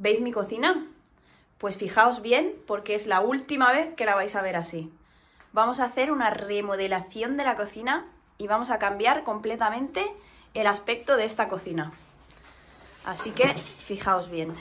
¿Veis mi cocina? Pues fijaos bien porque es la última vez que la vais a ver así. Vamos a hacer una remodelación de la cocina y vamos a cambiar completamente el aspecto de esta cocina. Así que fijaos bien.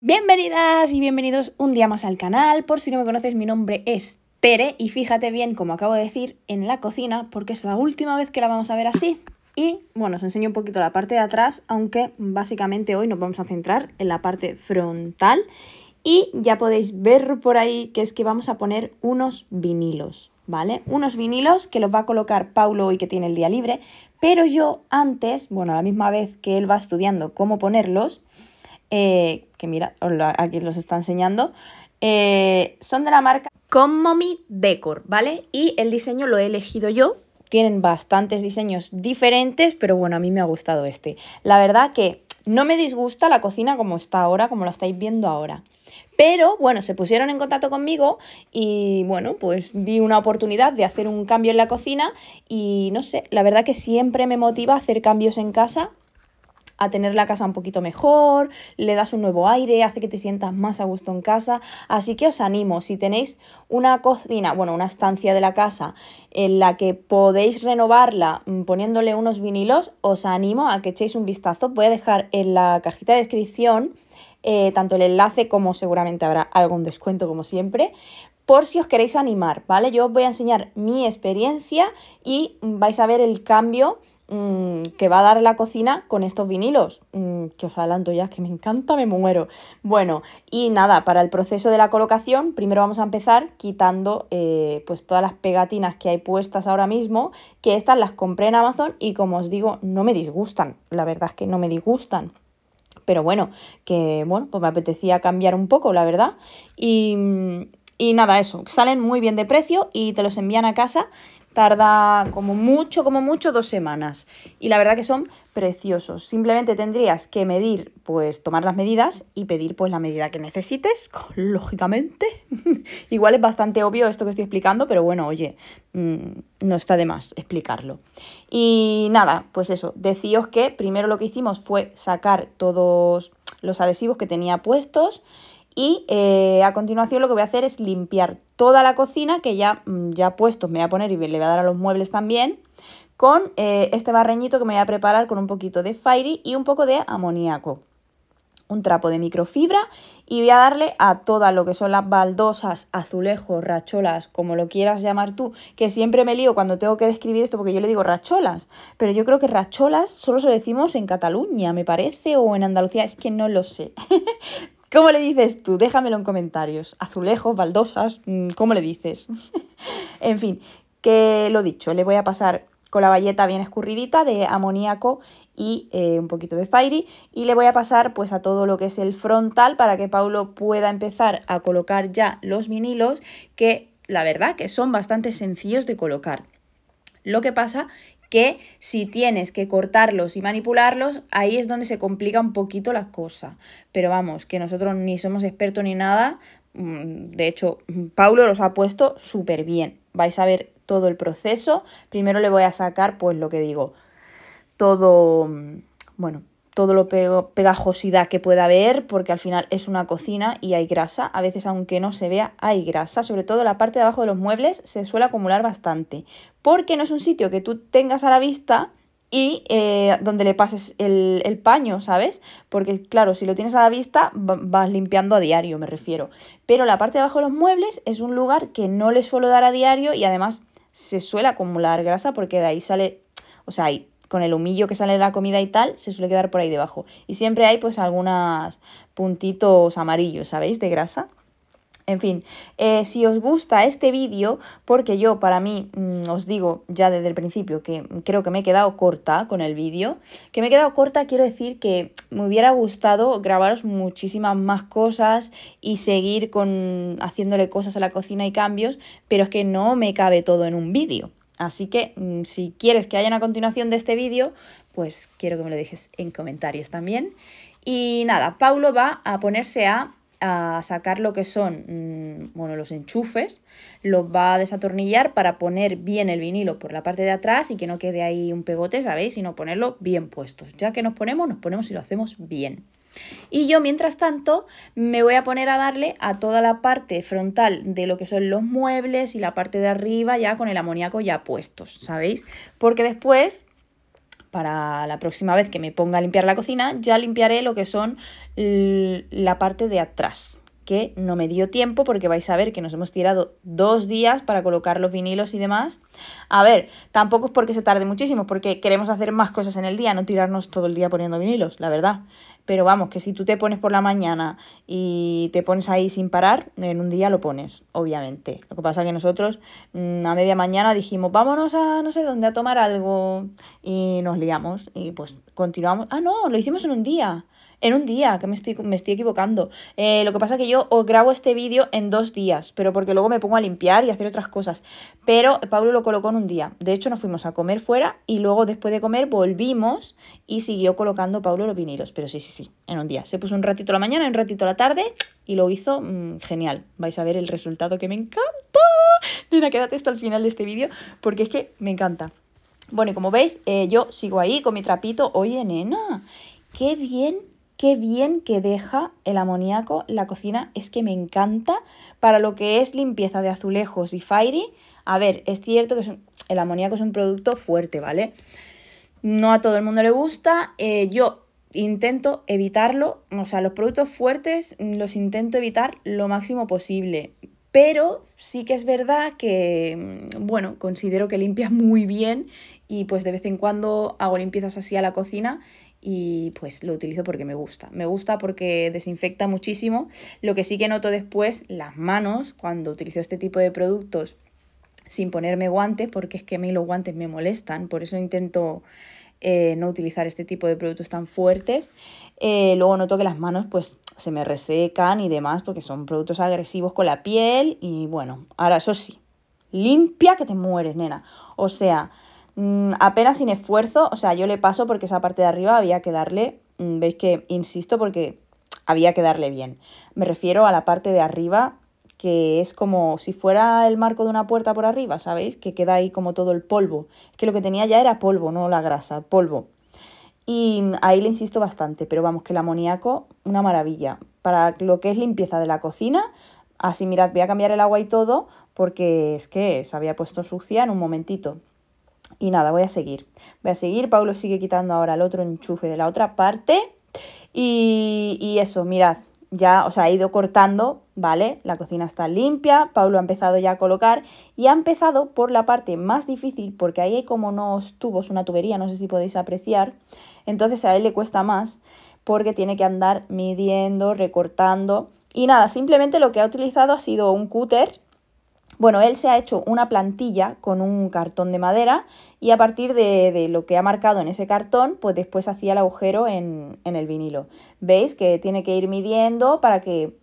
Bienvenidas y bienvenidos un día más al canal. Por si no me conoces, mi nombre es Tere y fíjate bien, como acabo de decir, en la cocina porque es la última vez que la vamos a ver así. Y bueno, os enseño un poquito la parte de atrás, aunque básicamente hoy nos vamos a centrar en la parte frontal. Y ya podéis ver por ahí que es que vamos a poner unos vinilos, ¿vale? Unos vinilos que los va a colocar Paulo hoy que tiene el día libre, pero yo antes, bueno, a la misma vez que él va estudiando cómo ponerlos, eh, que mira, aquí los está enseñando, eh, son de la marca Commomi Decor, ¿vale? Y el diseño lo he elegido yo tienen bastantes diseños diferentes, pero bueno, a mí me ha gustado este. La verdad que no me disgusta la cocina como está ahora, como la estáis viendo ahora. Pero bueno, se pusieron en contacto conmigo y bueno, pues vi una oportunidad de hacer un cambio en la cocina y no sé, la verdad que siempre me motiva hacer cambios en casa a tener la casa un poquito mejor, le das un nuevo aire, hace que te sientas más a gusto en casa. Así que os animo, si tenéis una cocina, bueno, una estancia de la casa en la que podéis renovarla mm, poniéndole unos vinilos, os animo a que echéis un vistazo. Voy a dejar en la cajita de descripción eh, tanto el enlace como seguramente habrá algún descuento como siempre, por si os queréis animar, ¿vale? Yo os voy a enseñar mi experiencia y vais a ver el cambio Mm, que va a dar la cocina con estos vinilos. Mm, que os adelanto ya, que me encanta, me muero. Bueno, y nada, para el proceso de la colocación, primero vamos a empezar quitando eh, pues todas las pegatinas que hay puestas ahora mismo, que estas las compré en Amazon y como os digo, no me disgustan. La verdad es que no me disgustan pero bueno, que bueno, pues me apetecía cambiar un poco, la verdad. Y, mm, y nada, eso, salen muy bien de precio y te los envían a casa. Tarda como mucho, como mucho, dos semanas. Y la verdad que son preciosos. Simplemente tendrías que medir, pues tomar las medidas y pedir pues la medida que necesites, lógicamente. Igual es bastante obvio esto que estoy explicando, pero bueno, oye, mm, no está de más explicarlo. Y nada, pues eso, decíos que primero lo que hicimos fue sacar todos los adhesivos que tenía puestos y eh, a continuación lo que voy a hacer es limpiar toda la cocina, que ya, mm, ya puesto. me voy a poner y le voy a dar a los muebles también, con eh, este barreñito que me voy a preparar con un poquito de Fairy y un poco de amoníaco. Un trapo de microfibra y voy a darle a todas lo que son las baldosas, azulejos, racholas, como lo quieras llamar tú, que siempre me lío cuando tengo que describir esto porque yo le digo racholas, pero yo creo que racholas solo se lo decimos en Cataluña, me parece, o en Andalucía, es que no lo sé. ¿Cómo le dices tú? Déjamelo en comentarios. Azulejos, baldosas, mm, ¿cómo le dices? en fin, que lo dicho, le voy a pasar con la bayeta bien escurridita de amoníaco y eh, un poquito de Fairy y le voy a pasar pues a todo lo que es el frontal para que Paulo pueda empezar a colocar ya los vinilos que la verdad que son bastante sencillos de colocar. Lo que pasa que si tienes que cortarlos y manipularlos, ahí es donde se complica un poquito las cosas. Pero vamos, que nosotros ni somos expertos ni nada. Mm, de hecho, Paulo los ha puesto súper bien. Vais a ver todo el proceso. Primero le voy a sacar, pues lo que digo, todo, mm, bueno, todo lo pegajosidad que pueda haber, porque al final es una cocina y hay grasa. A veces, aunque no se vea, hay grasa. Sobre todo la parte de abajo de los muebles se suele acumular bastante, porque no es un sitio que tú tengas a la vista y eh, donde le pases el, el, paño, ¿sabes? Porque claro, si lo tienes a la vista, vas limpiando a diario, me refiero. Pero la parte de abajo de los muebles es un lugar que no le suelo dar a diario y además se suele acumular grasa porque de ahí sale, o sea, hay con el humillo que sale de la comida y tal, se suele quedar por ahí debajo. Y siempre hay pues algunos puntitos amarillos, ¿sabéis? De grasa. En fin, eh, si os gusta este vídeo, porque yo para mí mm, os digo ya desde el principio que creo que me he quedado corta con el vídeo, que me he quedado corta quiero decir que me hubiera gustado grabaros muchísimas más cosas y seguir con haciéndole cosas a la cocina y cambios, pero es que no me cabe todo en un vídeo. Así que mm, si quieres que haya una continuación de este vídeo, pues quiero que me lo dejes en comentarios también. Y nada, Paulo va a ponerse a, sacar lo que son mm, los enchufes, los va a desatornillar para poner bien el vinilo por la parte de atrás y que no quede ahí un pegote, ¿sabéis? Sino ponerlo bien puesto. Ya que nos ponemos, nos ponemos y lo hacemos bien. Y yo, mientras tanto, me voy a poner a darle a toda la parte frontal de lo que son los muebles y la parte de arriba ya con el amoníaco ya puestos, ¿sabéis? Porque después para la próxima vez que me ponga a limpiar la cocina, ya limpiaré lo que son la parte de atrás, que no me dio tiempo porque vais a ver que nos hemos tirado dos días para colocar los vinilos y demás. A ver, tampoco es porque se tarde muchísimo, porque queremos hacer más cosas en el día, no tirarnos todo el día poniendo vinilos, la verdad pero vamos, que si tú te pones por la mañana y te pones ahí sin parar, en un día lo pones, obviamente. Lo que pasa es que nosotros mm, a media mañana dijimos, vámonos a no sé dónde a tomar algo y nos liamos y pues continuamos. Ah, no, lo hicimos en un día en un día, que me estoy, me estoy equivocando. Eh, lo que pasa es que yo os grabo este vídeo en dos días, pero porque luego me pongo a limpiar y hacer otras cosas. Pero Pablo lo colocó en un día. De hecho, nos fuimos a comer fuera y luego después de comer volvimos y siguió colocando Pablo los vinilos. Pero sí, sí, sí, en un día. Se puso un ratito la mañana, un ratito la tarde y lo hizo mm, genial. Vais a ver el resultado que me encanta. Nena, quédate hasta el final de este vídeo porque es que me encanta. Bueno, y como veis, eh, yo sigo ahí con mi trapito. Oye, nena, qué bien qué bien que deja el amoníaco la cocina, es que me encanta para lo que es limpieza de azulejos y fairy. A ver, es cierto que el amoníaco es un producto fuerte, ¿vale? No a todo el mundo le gusta, eh, yo intento evitarlo, o sea, los productos fuertes los intento evitar lo máximo posible. Pero sí que es verdad que, mm, bueno, considero que limpia muy bien y pues de vez en cuando hago limpiezas así a la cocina y pues lo utilizo porque me gusta. Me gusta porque desinfecta muchísimo. Lo que sí que noto después, las manos, cuando utilizo este tipo de productos sin ponerme guantes, porque es que a mí los guantes me molestan, por eso intento eh, no utilizar este tipo de productos tan fuertes. Eh, luego noto que las manos pues se me resecan y demás, porque son productos agresivos con la piel y bueno, ahora eso sí, limpia que te mueres, nena. O sea, Mm, apenas sin esfuerzo, o sea, yo le paso porque esa parte de arriba había que darle, mm, veis que insisto porque había que darle bien. Me refiero a la parte de arriba que es como si fuera el marco de una puerta por arriba, ¿sabéis? Que queda ahí como todo el polvo. que lo que tenía ya era polvo, no la grasa, polvo. Y ahí le insisto bastante, pero vamos, que el amoníaco, una maravilla. Para lo que es limpieza de la cocina, así mirad, voy a cambiar el agua y todo, porque es que se había puesto sucia en un momentito. Y nada, voy a seguir. Voy a seguir. Paulo sigue quitando ahora el otro enchufe de la otra parte. Y, eso, mirad, ya, os ha ido cortando, ¿vale? La cocina está limpia, Paulo ha empezado ya a colocar y ha empezado por la parte más difícil porque ahí hay como unos tubos, una tubería, no sé si podéis apreciar, entonces a él le cuesta más porque tiene que andar midiendo, recortando y nada, simplemente lo que ha utilizado ha sido un cúter, bueno, él se ha hecho una plantilla con un cartón de madera y a partir de, lo que ha marcado en ese cartón, pues después hacía el agujero en, el vinilo. ¿Veis que tiene que ir midiendo para que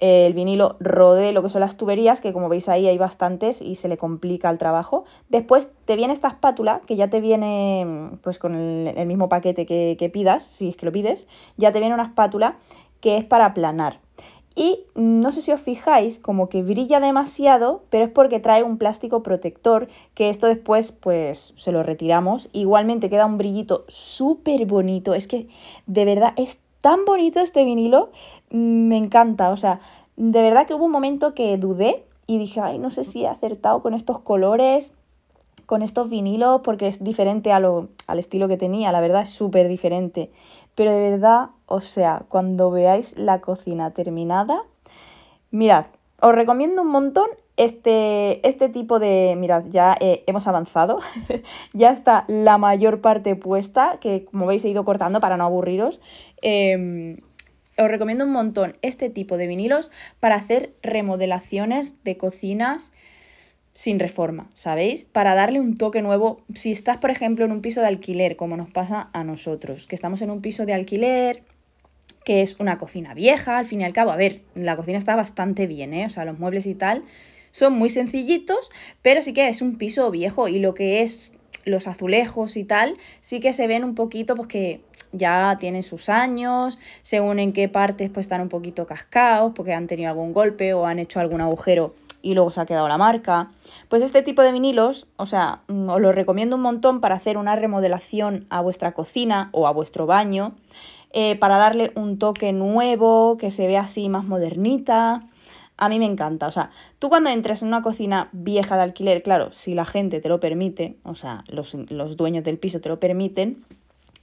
eh, el vinilo rodee lo que son las tuberías, que como veis ahí hay bastantes y se le complica el trabajo. Después te viene esta espátula, que ya te viene pues con el, mismo paquete que, que pidas, si es que lo pides, ya te viene una espátula que es para aplanar. Y no sé si os fijáis, como que brilla demasiado, pero es porque trae un plástico protector, que esto después pues se lo retiramos. Igualmente queda un brillito súper bonito, es que de verdad es tan bonito este vinilo, mm, me encanta, o sea, de verdad que hubo un momento que dudé y dije, ay, no sé si he acertado con estos colores, con estos vinilos, porque es diferente al estilo que tenía, la verdad es súper diferente. Pero de verdad, o sea, cuando veáis la cocina terminada, mirad, os recomiendo un montón este, este tipo de... Mirad, ya eh, hemos avanzado, ya está la mayor parte puesta, que como veis he ido cortando para no aburriros. Em, os recomiendo un montón este tipo de vinilos para hacer remodelaciones de cocinas, sin reforma, ¿sabéis? Para darle un toque nuevo, si estás, por ejemplo, en un piso de alquiler, como nos pasa a nosotros, que estamos en un piso de alquiler, que es una cocina vieja, al fin y al cabo, a ver, la cocina está bastante bien, ¿eh? O sea, los muebles y tal son muy sencillitos, pero sí que es un piso viejo y lo que es los azulejos y tal, sí que se ven un poquito, pues que ya tienen sus años, según en qué partes pues están un poquito cascados, porque han tenido algún golpe o han hecho algún agujero y luego se ha quedado la marca. Pues este tipo de vinilos, o sea, mm, os lo recomiendo un montón para hacer una remodelación a vuestra cocina o a vuestro baño, eh, para darle un toque nuevo, que se vea así más modernita. A mí me encanta, o sea, tú cuando entras en una cocina vieja de alquiler, claro, si la gente te lo permite, o sea, los, los dueños del piso te lo permiten,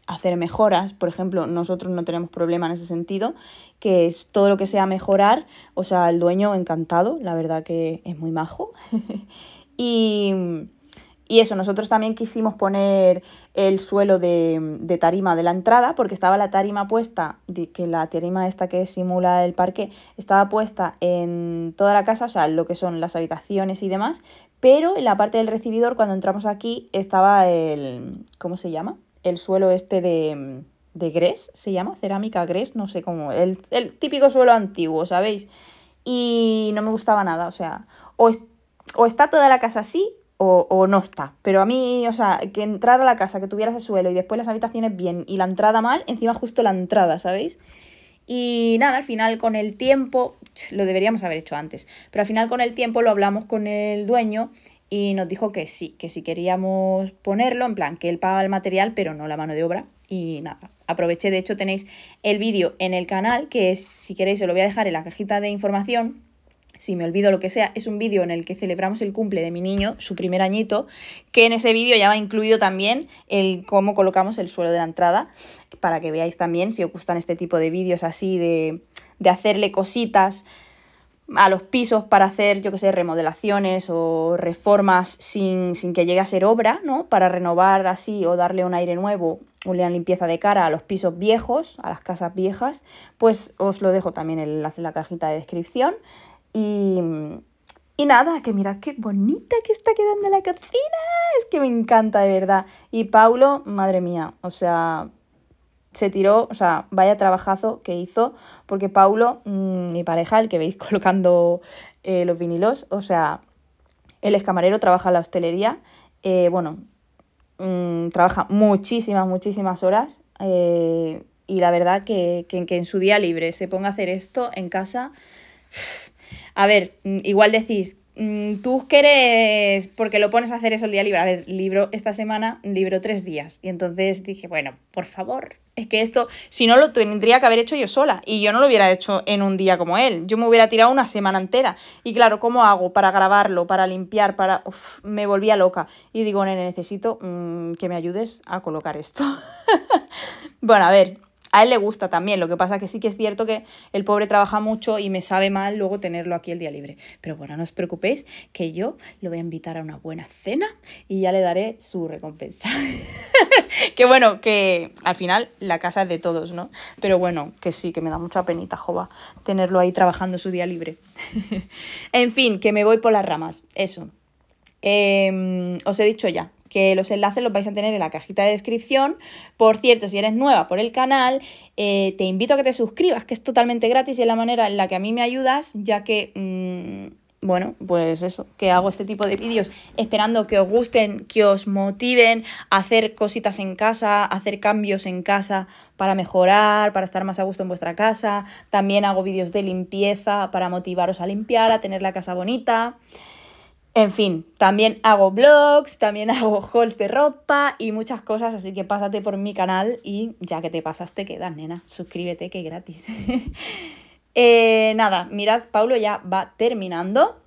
hacer mejoras, por ejemplo, nosotros no tenemos problema en ese sentido, que es todo lo que sea mejorar, o sea, el dueño encantado, la verdad que es muy majo. y y eso, nosotros también quisimos poner el suelo de, de, tarima de la entrada, porque estaba la tarima puesta, que la tarima esta que simula el parque, estaba puesta en toda la casa, o sea, lo que son las habitaciones y demás, pero en la parte del recibidor, cuando entramos aquí, estaba el, ¿cómo se llama? El suelo este de, de gres, se llama, cerámica gres, no sé cómo, el, típico suelo antiguo, ¿sabéis? Y no me gustaba nada, o sea, o, o está toda la casa así, o, no está. Pero a mí, o sea, que entrar a la casa, que tuviera ese suelo y después las habitaciones bien y la entrada mal, encima justo la entrada, ¿sabéis? Y nada, al final con el tiempo, lo deberíamos haber hecho antes, pero al final con el tiempo lo hablamos con el dueño y nos dijo que sí, que si queríamos ponerlo, en plan, que él pagaba el material, pero no la mano de obra. Y nada, aproveché, de hecho tenéis el vídeo en el canal, que si queréis os lo voy a dejar en la cajita de información, si me olvido lo que sea, es un vídeo en el que celebramos el cumple de mi niño, su primer añito, que en ese vídeo ya va incluido también el cómo colocamos el suelo de la entrada, para que veáis también si os gustan este tipo de vídeos así de, hacerle cositas a los pisos para hacer, yo que sé, remodelaciones o reformas sin, que llegue a ser obra, ¿no? Para renovar así o darle un aire nuevo, una limpieza de cara a los pisos viejos, a las casas viejas, pues os lo dejo también el enlace en la cajita de descripción. Y, nada, que mirad qué bonita que está quedando la cocina. Es que me encanta, de verdad. Y Paulo, madre mía, o sea, se tiró, o sea, vaya trabajazo que hizo, porque Paulo, mm, mi pareja, el que veis colocando eh, los vinilos, o sea, él es camarero, trabaja en la hostelería, eh, bueno, mm, trabaja muchísimas, muchísimas horas, eh, y la verdad que, que en su día libre se ponga a hacer esto en casa, a ver, igual decís, mm, tú quieres, porque lo pones a hacer eso el día libre. A ver, libro esta semana, libro tres días. Y entonces dije, bueno, por favor, es que esto, si no, lo tendría que haber hecho yo sola. Y yo no lo hubiera hecho en un día como él. Yo me hubiera tirado una semana entera. Y claro, ¿cómo hago para grabarlo, para limpiar, para... me volvía loca. Y digo, nene, necesito mm, que me ayudes a colocar esto. bueno, a ver, a él le gusta también, lo que pasa que sí que es cierto que el pobre trabaja mucho y me sabe mal luego tenerlo aquí el día libre. Pero bueno, no os preocupéis que yo lo voy a invitar a una buena cena y ya le daré su recompensa. que bueno, que al final la casa es de todos, ¿no? Pero bueno, que sí, que me da mucha penita, jova, tenerlo ahí trabajando su día libre. en fin, que me voy por las ramas, eso. Em, os he dicho ya, que los enlaces los vais a tener en la cajita de descripción. Por cierto, si eres nueva por el canal, eh, te invito a que te suscribas, que es totalmente gratis y es la manera en la que a mí me ayudas, ya que... Mm, bueno, pues eso, que hago este tipo de vídeos esperando que os gusten, que os motiven a hacer cositas en casa, hacer cambios en casa para mejorar, para estar más a gusto en vuestra casa. También hago vídeos de limpieza para motivaros a limpiar, a tener la casa bonita. En fin, también hago blogs, también hago hauls de ropa y muchas cosas, así que pásate por mi canal y ya que te pasas te quedas, nena. Suscríbete que gratis. Eh, nada, mirad, Paulo ya va terminando.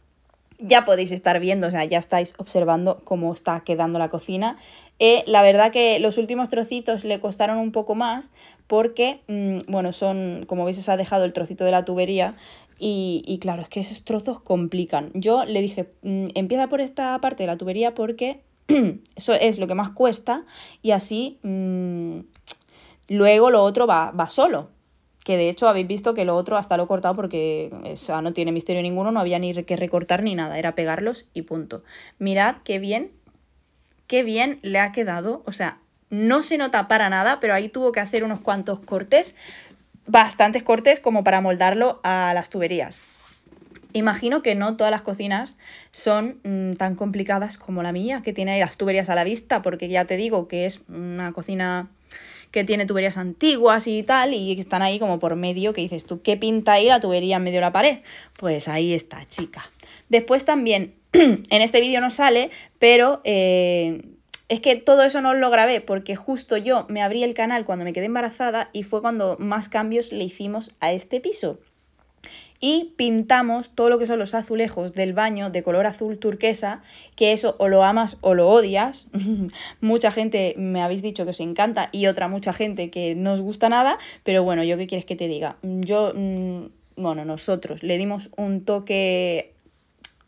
Ya podéis estar viendo, o sea, ya estáis observando cómo está quedando la cocina. Eh, la verdad que los últimos trocitos le costaron un poco más porque, mm, bueno, son, como veis, se ha dejado el trocito de la tubería y, claro, es que esos trozos complican. Yo le dije, mm, empieza por esta parte de la tubería porque eso es lo que más cuesta y así mm, luego lo otro va, va solo. Que de hecho habéis visto que lo otro hasta lo he cortado porque no tiene misterio ninguno, no había ni que recortar ni nada, era pegarlos y punto. Mirad qué bien qué bien le ha quedado. O sea, no se nota para nada, pero ahí tuvo que hacer unos cuantos cortes, bastantes cortes como para moldarlo a las tuberías. Imagino que no todas las cocinas son mm, tan complicadas como la mía, que tiene las tuberías a la vista, porque ya te digo que es una cocina que tiene tuberías antiguas y tal, y están ahí como por medio, que dices tú, ¿qué pinta ahí la tubería en medio de la pared? Pues ahí está, chica. Después también, en este vídeo no sale, pero... Eh, es que todo eso no lo grabé porque justo yo me abrí el canal cuando me quedé embarazada y fue cuando más cambios le hicimos a este piso y pintamos todo lo que son los azulejos del baño de color azul turquesa, que eso o lo amas o lo odias. mucha gente me habéis dicho que os encanta y otra mucha gente que no os gusta nada, pero bueno, yo qué quieres que te diga. Yo, mm, bueno, nosotros le dimos un toque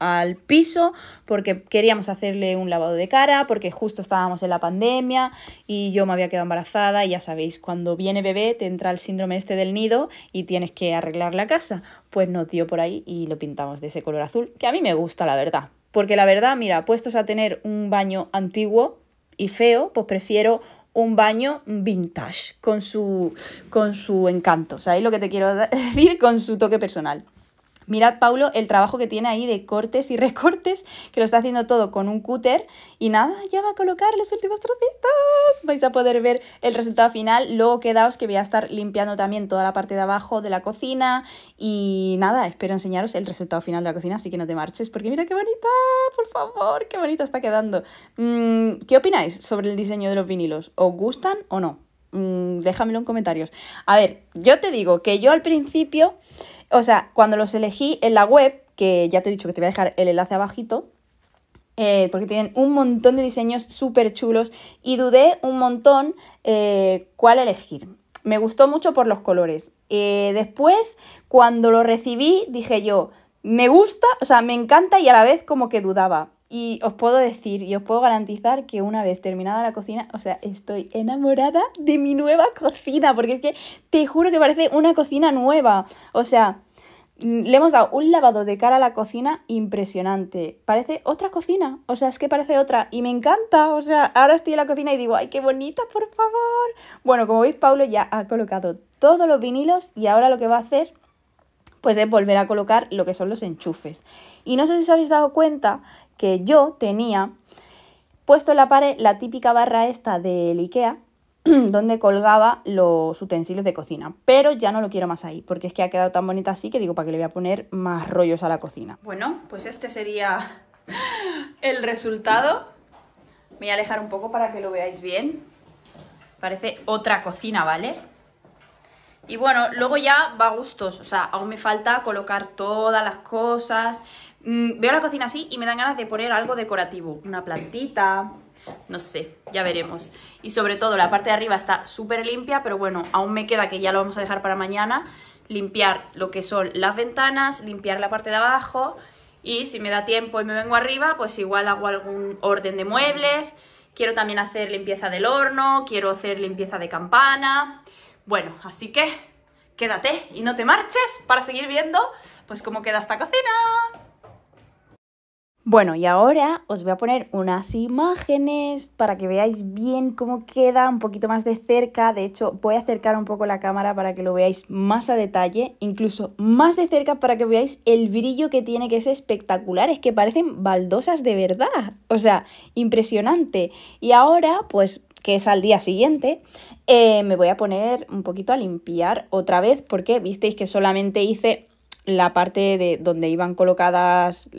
al piso porque queríamos hacerle un lavado de cara, porque justo estábamos en la pandemia y yo me había quedado embarazada y ya sabéis, cuando viene bebé te entra el síndrome este del nido y tienes que arreglar la casa. Pues nos dio por ahí y lo pintamos de ese color azul, que a mí me gusta la verdad. Porque la verdad, mira, puestos a tener un baño antiguo y feo, pues prefiero un baño vintage, con su, con su encanto. ¿Sabéis lo que te quiero decir? Con su toque personal. Mirad, Paulo, el trabajo que tiene ahí de cortes y recortes, que lo está haciendo todo con un cúter. Y nada, ya va a colocar los últimos trocitos. Vais a poder ver el resultado final. Luego quedaos que voy a estar limpiando también toda la parte de abajo de la cocina. Y nada, espero enseñaros el resultado final de la cocina, así que no te marches, porque mira qué bonita, por favor, qué bonita está quedando. Mm, ¿Qué opináis sobre el diseño de los vinilos? ¿Os gustan o no? Mm, déjamelo en comentarios. A ver, yo te digo que yo al principio, o sea, cuando los elegí en la web, que ya te he dicho que te voy a dejar el enlace abajito, eh, porque tienen un montón de diseños súper chulos y dudé un montón eh, cuál elegir. Me gustó mucho por los colores. Eh, después, cuando lo recibí, dije yo, me gusta, o sea, me encanta y a la vez como que dudaba. Y os puedo decir y os puedo garantizar que una vez terminada la cocina, o sea, estoy enamorada de mi nueva cocina, porque es que te juro que parece una cocina nueva. O sea, mm, le hemos dado un lavado de cara a la cocina impresionante. Parece otra cocina, o sea, es que parece otra y me encanta. O sea, ahora estoy en la cocina y digo, ay, qué bonita, por favor. Bueno, como veis, Paulo ya ha colocado todos los vinilos y ahora lo que va a hacer pues de volver a colocar lo que son los enchufes. Y no sé si os habéis dado cuenta que yo tenía puesto en la pared la típica barra esta de IKEA, donde colgaba los utensilios de cocina. Pero ya no lo quiero más ahí, porque es que ha quedado tan bonita así que digo, ¿para qué le voy a poner más rollos a la cocina? Bueno, pues este sería el resultado. Me voy a alejar un poco para que lo veáis bien. Parece otra cocina, ¿vale? Y bueno, luego ya va a gustos, o sea, aún me falta colocar todas las cosas. Mm, veo la cocina así y me dan ganas de poner algo decorativo, una plantita, no sé, ya veremos. Y sobre todo la parte de arriba está súper limpia, pero bueno, aún me queda que ya lo vamos a dejar para mañana, limpiar lo que son las ventanas, limpiar la parte de abajo y si me da tiempo y me vengo arriba, pues igual hago algún orden de muebles. Quiero también hacer limpieza del horno, quiero hacer limpieza de campana bueno, así que quédate y no te marches para seguir viendo pues cómo queda esta cocina. Bueno, y ahora os voy a poner unas imágenes para que veáis bien cómo queda un poquito más de cerca. De hecho, voy a acercar un poco la cámara para que lo veáis más a detalle, incluso más de cerca para que veáis el brillo que tiene, que es espectacular. Es que parecen baldosas de verdad, o sea, impresionante. Y ahora, pues que es al día siguiente, eh, me voy a poner un poquito a limpiar otra vez porque visteis que solamente hice la parte de donde iban colocadas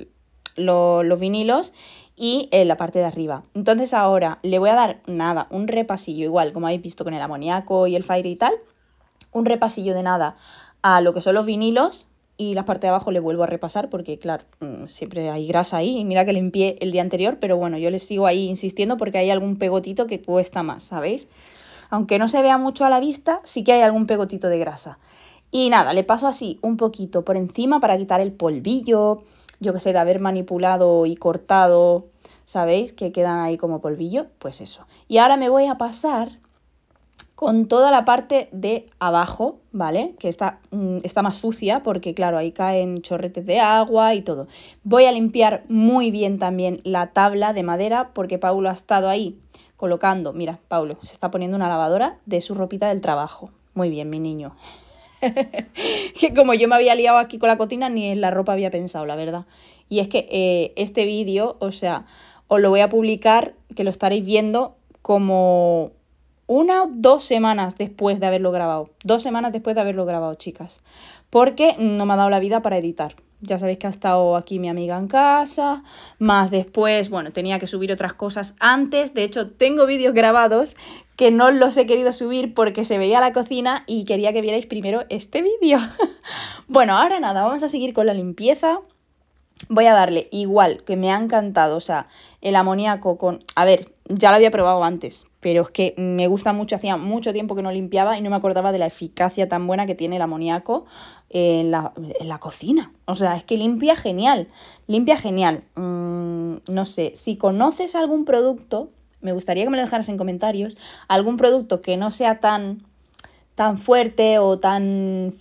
los vinilos y eh, la parte de arriba. Entonces ahora le voy a dar nada, un repasillo igual, como habéis visto con el amoníaco y el fire y tal, un repasillo de nada a lo que son los vinilos y la parte de abajo le vuelvo a repasar porque, claro, mm, siempre hay grasa ahí. Y mira que limpié el día anterior, pero bueno, yo le sigo ahí insistiendo porque hay algún pegotito que cuesta más, ¿sabéis? Aunque no se vea mucho a la vista, sí que hay algún pegotito de grasa. Y nada, le paso así un poquito por encima para quitar el polvillo, yo que sé, de haber manipulado y cortado, ¿sabéis? Que quedan ahí como polvillo, pues eso. Y ahora me voy a pasar con toda la parte de abajo, ¿vale? Que está, mm, está más sucia porque, claro, ahí caen chorretes de agua y todo. Voy a limpiar muy bien también la tabla de madera porque Paulo ha estado ahí colocando, mira, Paulo, se está poniendo una lavadora de su ropita del trabajo. Muy bien, mi niño. que como yo me había liado aquí con la cocina, ni en la ropa había pensado, la verdad. Y es que eh, este vídeo, o sea, os lo voy a publicar, que lo estaréis viendo como una o dos semanas después de haberlo grabado. Dos semanas después de haberlo grabado, chicas. Porque no me ha dado la vida para editar. Ya sabéis que ha estado aquí mi amiga en casa, más después, bueno, tenía que subir otras cosas antes. De hecho, tengo vídeos grabados que no los he querido subir porque se veía la cocina y quería que vierais primero este vídeo. bueno, ahora nada, vamos a seguir con la limpieza. Voy a darle igual, que me ha encantado, o sea, el amoníaco con... A ver, ya lo había probado antes, pero es que me gusta mucho, hacía mucho tiempo que no limpiaba y no me acordaba de la eficacia tan buena que tiene el amoníaco en la, cocina. O sea, es que limpia genial, limpia genial. Mm, no sé, si conoces algún producto, me gustaría que me lo dejaras en comentarios, algún producto que no sea tan tan fuerte o tan,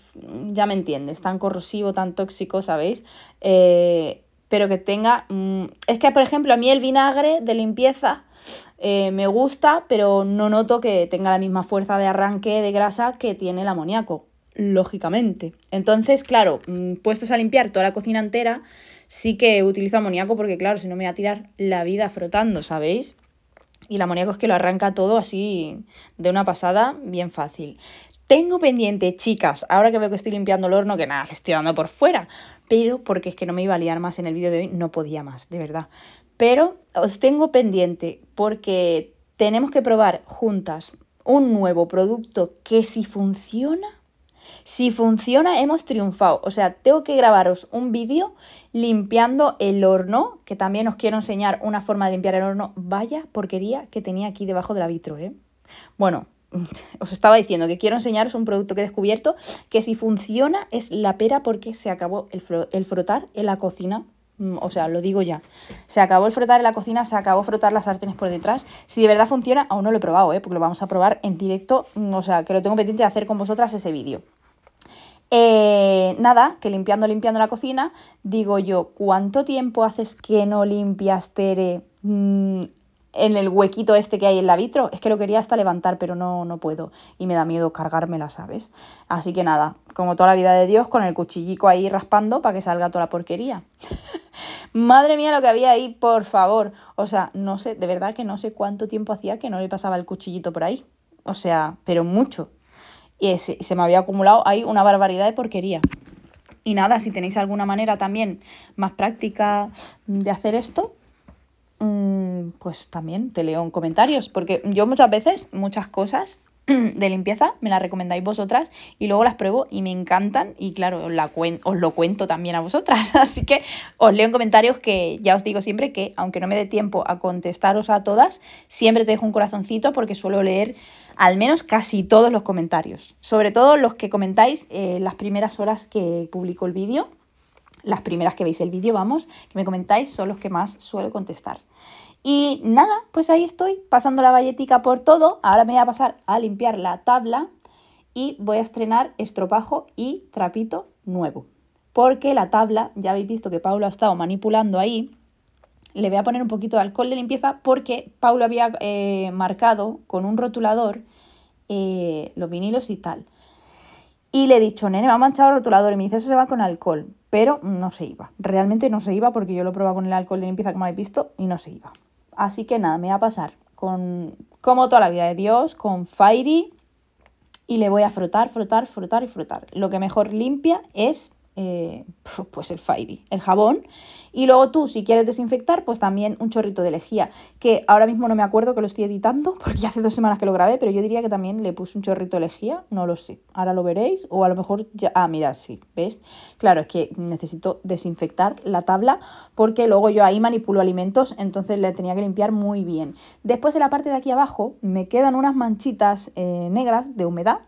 ya me entiendes, tan corrosivo, tan tóxico, ¿sabéis? Eh, pero que tenga... Mm, es que, por ejemplo, a mí el vinagre de limpieza eh, me gusta, pero no noto que tenga la misma fuerza de arranque de grasa que tiene el amoníaco, lógicamente. Entonces, claro, mm, puestos a limpiar toda la cocina entera, sí que utilizo amoníaco porque, claro, si no me voy a tirar la vida frotando, ¿sabéis? Y el amoníaco es que lo arranca todo así de una pasada bien fácil. Tengo pendiente, chicas, ahora que veo que estoy limpiando el horno, que nada, le estoy dando por fuera, pero porque es que no me iba a liar más en el vídeo de hoy, no podía más, de verdad. Pero os tengo pendiente porque tenemos que probar juntas un nuevo producto que si funciona, si funciona hemos triunfado. O sea, tengo que grabaros un vídeo limpiando el horno, que también os quiero enseñar una forma de limpiar el horno. Vaya porquería que tenía aquí debajo de la vitro, ¿eh? Bueno, os estaba diciendo que quiero enseñaros un producto que he descubierto que si funciona es la pera porque se acabó el, frotar en la cocina. Mm, o sea, lo digo ya. Se acabó el frotar en la cocina, se acabó frotar las sartenes por detrás. Si de verdad funciona, aún no lo he probado, ¿eh? porque lo vamos a probar en directo, mm, o sea, que lo tengo pendiente de hacer con vosotras ese vídeo. Eh, nada, que limpiando, limpiando la cocina, digo yo, ¿cuánto tiempo haces que no limpias, Tere? Mm, en el huequito este que hay en la vitro. Es que lo quería hasta levantar, pero no, no puedo. Y me da miedo cargármela, ¿sabes? Así que nada, como toda la vida de Dios, con el cuchillico ahí raspando para que salga toda la porquería. Madre mía, lo que había ahí, por favor. O sea, no sé, de verdad que no sé cuánto tiempo hacía que no le pasaba el cuchillito por ahí. O sea, pero mucho. Y ese, se me había acumulado ahí una barbaridad de porquería. Y nada, si tenéis alguna manera también más práctica de hacer esto, Mm, pues también te leo en comentarios, porque yo muchas veces, muchas cosas de limpieza me las recomendáis vosotras y luego las pruebo y me encantan y claro, os, lo cuento también a vosotras, así que os leo en comentarios que ya os digo siempre que aunque no me dé tiempo a contestaros a todas, siempre te dejo un corazoncito porque suelo leer al menos casi todos los comentarios, sobre todo los que comentáis eh, las primeras horas que publico el vídeo. Las primeras que veis el vídeo, vamos, que me comentáis son los que más suelo contestar. Y nada, pues ahí estoy pasando la valletica por todo. Ahora me voy a pasar a limpiar la tabla y voy a estrenar estropajo y trapito nuevo. Porque la tabla, ya habéis visto que Paulo ha estado manipulando ahí, le voy a poner un poquito de alcohol de limpieza porque Paulo había eh, marcado con un rotulador eh, los vinilos y tal. Y le he dicho, nene, me ha manchado el rotulador. Y me dice, eso se va con alcohol. Pero no se iba. Realmente no se iba porque yo lo probaba con el alcohol de limpieza, como habéis visto, y no se iba. Así que nada, me va a pasar con, como toda la vida de Dios, con Fairy y le voy a frotar, frotar, frotar y frotar. Lo que mejor limpia es eh, pues el Fairy, el jabón. Y luego tú, si quieres desinfectar, pues también un chorrito de lejía, que ahora mismo no me acuerdo que lo estoy editando, porque ya hace dos semanas que lo grabé, pero yo diría que también le puse un chorrito de lejía, no lo sé, ahora lo veréis, o a lo mejor ya... Ah, mira, sí, ¿ves? Claro, es que necesito desinfectar la tabla, porque luego yo ahí manipulo alimentos, entonces le tenía que limpiar muy bien. Después en la parte de aquí abajo me quedan unas manchitas eh, negras de humedad,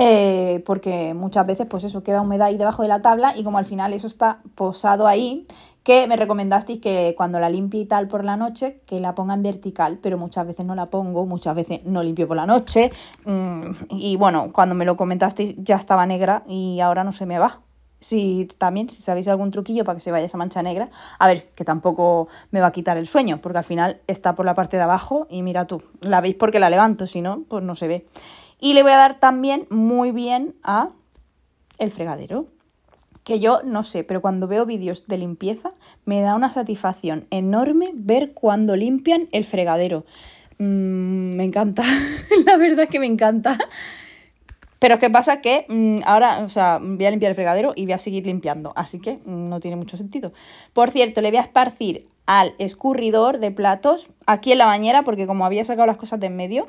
eh, porque muchas veces pues eso queda humedad ahí debajo de la tabla y como al final eso está posado ahí, que me recomendasteis que cuando la limpie y tal por la noche, que la ponga en vertical, pero muchas veces no la pongo, muchas veces no limpio por la noche mm, y bueno, cuando me lo comentasteis ya estaba negra y ahora no se me va. Si también, si sabéis algún truquillo para que se vaya esa mancha negra, a ver, que tampoco me va a quitar el sueño, porque al final está por la parte de abajo y mira tú, la veis porque la levanto, si no, pues no se ve. Y le voy a dar también muy bien a el fregadero. Que yo no sé, pero cuando veo vídeos de limpieza me da una satisfacción enorme ver cuando limpian el fregadero. Mm, me encanta, la verdad es que me encanta. Pero es que pasa que mm, ahora, o sea, voy a limpiar el fregadero y voy a seguir limpiando, así que no tiene mucho sentido. Por cierto, le voy a esparcir al escurridor de platos aquí en la bañera, porque como había sacado las cosas de en medio,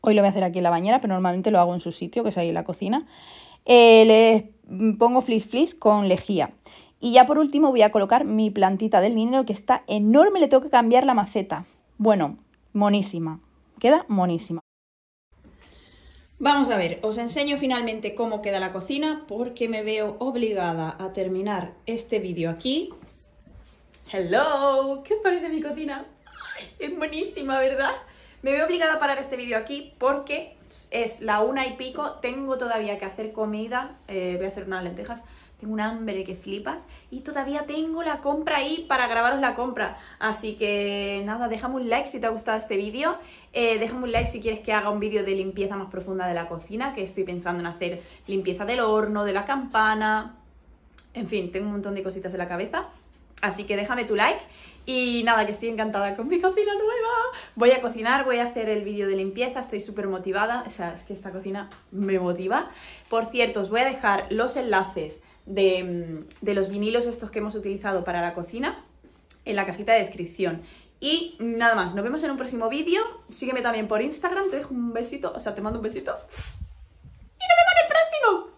Hoy lo voy a hacer aquí en la bañera, pero normalmente lo hago en su sitio, que es ahí en la cocina. Eh, les pongo flis flis con lejía. Y ya por último voy a colocar mi plantita del dinero, que está enorme, le tengo que cambiar la maceta. Bueno, monísima. Queda monísima. Vamos a ver, os enseño finalmente cómo queda la cocina porque me veo obligada a terminar este vídeo aquí. ¡Hello! ¿Qué os parece mi cocina? es monísima, ¿verdad? Me veo obligada a parar este vídeo aquí porque es la una y pico, tengo todavía que hacer comida, eh, voy a hacer unas lentejas, tengo un hambre que flipas y todavía tengo la compra ahí para grabaros la compra. Así que nada, déjame un like si te ha gustado este vídeo, eh, déjame un like si quieres que haga un vídeo de limpieza más profunda de la cocina, que estoy pensando en hacer limpieza del horno, de la campana, en fin, tengo un montón de cositas en la cabeza. Así que déjame tu like y nada, que estoy encantada con mi cocina nueva. Voy a cocinar, voy a hacer el vídeo de limpieza, estoy súper motivada. O sea, es que esta cocina me motiva. Por cierto, os voy a dejar los enlaces mm, de, los vinilos estos que hemos utilizado para la cocina en la cajita de descripción. Y nada más, nos vemos en un próximo vídeo. Sígueme también por Instagram, te dejo un besito, o sea, te mando un besito. ¡Y nos vemos en el próximo!